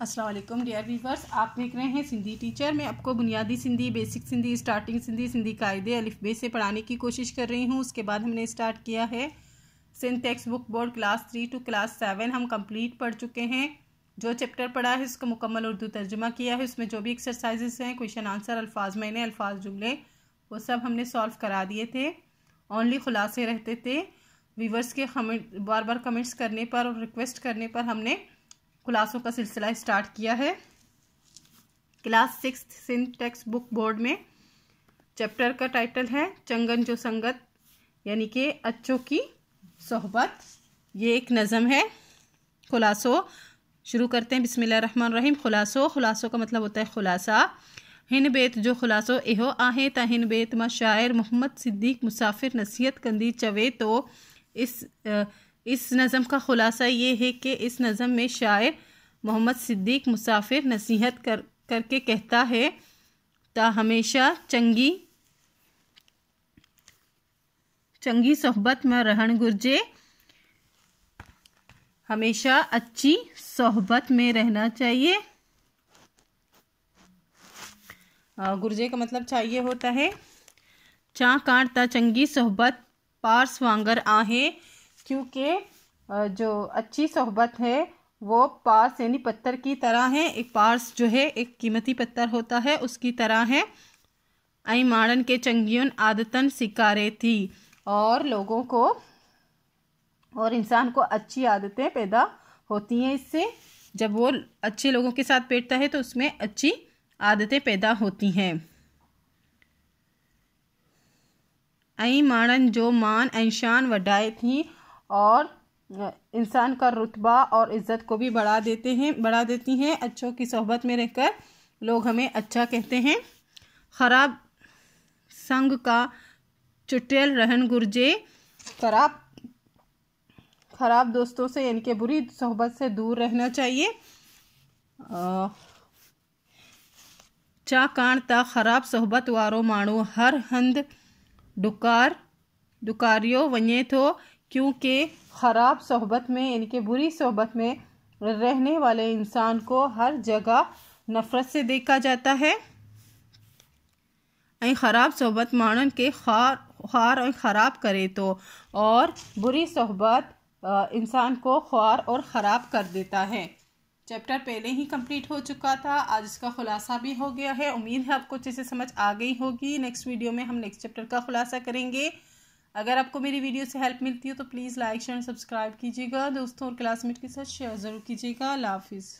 Aslam dear viewers आप देख रहे हैं सिंधी टीचर मैं आपको बुनियादी सिंधी बेसिक सिंधी स्टार्टिंग सिंधी सिंधी कायदे अलिफ बे से पढ़ाने की कोशिश कर रही हूँ उसके बाद हमने स्टार्ट किया है Sindh text book board class three to class seven हम कंप्लीट पढ़ चुके हैं जो चैप्टर पढ़ा है उसका मुकम्मल उर्दू तर्जुमा किया है उसमें जो भी एक्सरसाइजेस हैं क्वेश्चन आंसर अल्फाज मैंने अल्फाज जुमले वो सब हमने सॉल्व करा दिए थे ओनली खुलासे रहते थे वीवर्स के बार बार कमेंट्स करने पर और रिक्वेस्ट करने पर हमने खुलासों का सिलसिला स्टार्ट किया है क्लास सिक्स सिंटेक्स बुक बोर्ड में चैप्टर का टाइटल है चंगन जो संगत यानी कि अच्छों की सोहबत ये एक नज़म है खुलासो शुरू करते हैं रहीम खुलासो खुलासो का मतलब होता है खुलासा हिन बेत जो खुलासो एहो आहे ता हिन बेत मां शायर मोहम्मद सिद्दीक मुसाफिर नसीहत कंदी चवे तो इस इस नज़म का ख़ुलासा ये है कि इस नज़म में शायर मोहम्मद सिद्दीक मुसाफिर नसीहत कर करके कहता है ता हमेशा चंगी चंगी सोहबत में रहन गुर्जे हमेशा अच्छी सोहबत में रहना चाहिए गुर्जे का मतलब चाहिए होता है चा काटता चंगी सोहबत पार्स वांगर आहें क्योंकि जो अच्छी सोहबत है वो पार्स यानी पत्थर की तरह है एक पार्स जो है एक कीमती पत्थर होता है उसकी तरह है आई माड़न के चंगियन आदतन सिकारे थी और लोगों को और इंसान को अच्छी आदतें पैदा होती हैं इससे जब वो अच्छे लोगों के साथ बैठता है तो उसमें अच्छी आदतें पैदा होती हैं आई माड़न जो मान ऐं शान थी और इंसान का रुतबा और इज़्ज़त को भी बढ़ा देते हैं बढ़ा देती हैं अच्छों की सोहबत में रहकर लोग हमें अच्छा कहते हैं ख़राब संग का चुटेल रहन गुरजे खराब ख़राब दोस्तों से यानी कि बुरी सोहबत से दूर रहना चाहिए चा ता ख़राब सोहबत वारो माण्हू हर हंद डुकार डुकारियो वञे तो क्योंकि ख़राब सोहबत में यानी कि बुरी सोहबत में रहने वाले इंसान को हर जगह नफ़रत से देखा जाता है ख़राब सोहबत मानन के ख़ार खार और ख़राब करे तो और बुरी सोहबत इंसान को ख्वार और ख़राब कर देता है चैप्टर पहले ही कंप्लीट हो चुका था आज इसका खुलासा भी हो गया है उम्मीद है आपको अच्छे से समझ आ गई होगी नेक्स्ट वीडियो में हम नेक्स्ट चैप्टर का खुलासा करेंगे अगर आपको मेरी वीडियो से हेल्प मिलती हो तो प्लीज़ लाइक शेयर सब्सक्राइब कीजिएगा दोस्तों और क्लासमेट के साथ शेयर ज़रूर कीजिएगा अल्लाह हाफिज़